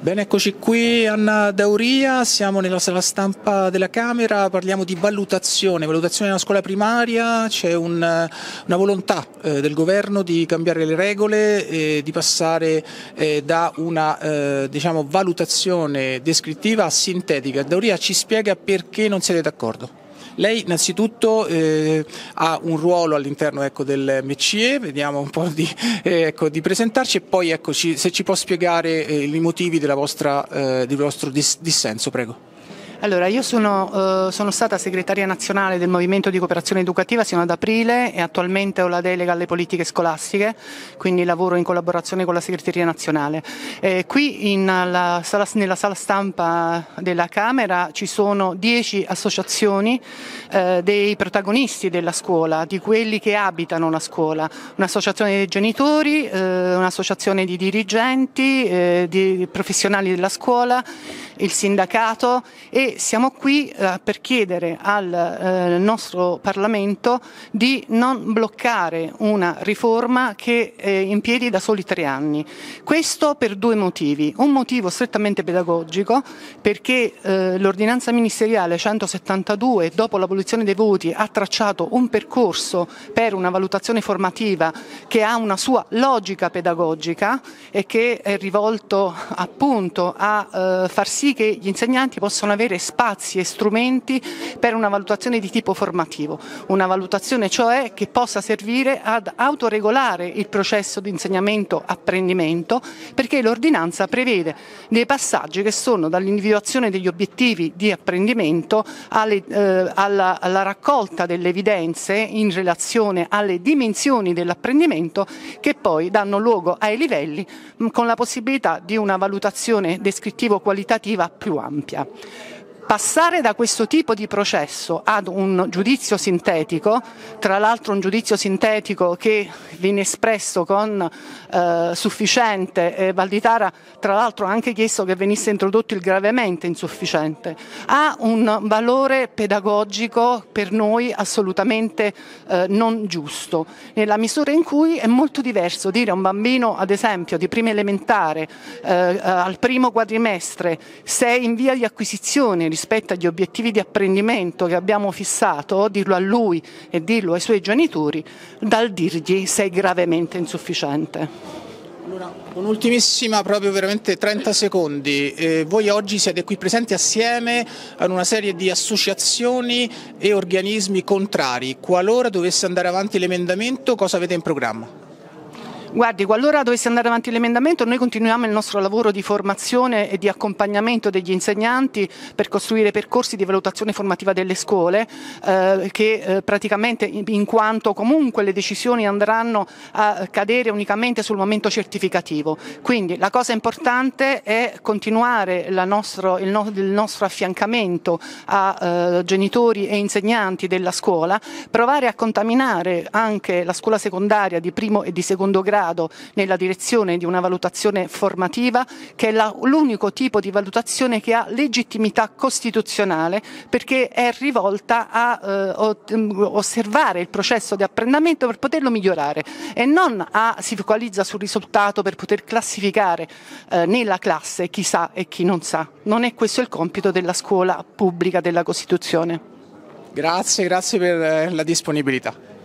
Bene, eccoci qui Anna Dauria, siamo nella sala stampa della Camera, parliamo di valutazione, valutazione della scuola primaria, c'è un, una volontà eh, del governo di cambiare le regole, eh, di passare eh, da una eh, diciamo, valutazione descrittiva a sintetica. Dauria ci spiega perché non siete d'accordo. Lei innanzitutto eh, ha un ruolo all'interno ecco, del MCE, vediamo un po' di, eh, ecco, di presentarci e poi ecco, ci, se ci può spiegare eh, i motivi vostra, eh, del vostro dis dissenso, prego. Allora, io sono, eh, sono, stata segretaria nazionale del Movimento di Cooperazione Educativa sino ad aprile e attualmente ho la delega alle politiche scolastiche, quindi lavoro in collaborazione con la segreteria nazionale. Eh, qui in, sala, nella sala stampa della Camera ci sono dieci associazioni eh, dei protagonisti della scuola, di quelli che abitano la scuola, un'associazione dei genitori, eh, un'associazione di dirigenti, eh, di professionali della scuola, il sindacato e siamo qui eh, per chiedere al eh, nostro Parlamento di non bloccare una riforma che è eh, in piedi da soli tre anni. Questo per due motivi. Un motivo strettamente pedagogico perché eh, l'ordinanza ministeriale 172 dopo l'abolizione dei voti ha tracciato un percorso per una valutazione formativa che ha una sua logica pedagogica e che è rivolto appunto a eh, far sì che gli insegnanti possano avere offrire spazi e strumenti per una valutazione di tipo formativo, una valutazione cioè che possa servire ad autoregolare il processo di insegnamento-apprendimento perché l'ordinanza prevede dei passaggi che sono dall'individuazione degli obiettivi di apprendimento alle, eh, alla, alla raccolta delle evidenze in relazione alle dimensioni dell'apprendimento che poi danno luogo ai livelli con la possibilità di una valutazione descrittivo-qualitativa più ampia passare da questo tipo di processo ad un giudizio sintetico, tra l'altro un giudizio sintetico che viene espresso con eh, sufficiente, eh, Valditara tra l'altro ha anche chiesto che venisse introdotto il gravemente insufficiente, ha un valore pedagogico per noi assolutamente eh, non giusto, nella misura in cui è molto diverso dire a un bambino, ad esempio, di prima elementare, eh, al primo quadrimestre, se è in via di acquisizione rispetto agli obiettivi di apprendimento che abbiamo fissato, dirlo a lui e dirlo ai suoi genitori, dal dirgli sei gravemente insufficiente. Allora, un'ultimissima, proprio veramente 30 secondi. Eh, voi oggi siete qui presenti assieme ad una serie di associazioni e organismi contrari. Qualora dovesse andare avanti l'emendamento, cosa avete in programma? Guardi, qualora dovesse andare avanti l'emendamento, noi continuiamo il nostro lavoro di formazione e di accompagnamento degli insegnanti per costruire percorsi di valutazione formativa delle scuole, eh, che eh, praticamente in quanto comunque le decisioni andranno a cadere unicamente sul momento certificativo. Quindi la cosa importante è continuare nostro, il, no, il, nostro affiancamento a eh, genitori e insegnanti della scuola, provare a contaminare anche la scuola secondaria di primo e di secondo grado grado nella direzione di una valutazione formativa che è la, l'unico tipo di valutazione che ha legittimità costituzionale perché è rivolta a eh, mm, osservare il processo di apprendimento per poterlo migliorare e non a, si focalizza sul risultato per poter classificare eh, nella classe chi sa e chi non sa. Non è questo il compito della scuola pubblica della Costituzione. Grazie, grazie per eh, la disponibilità.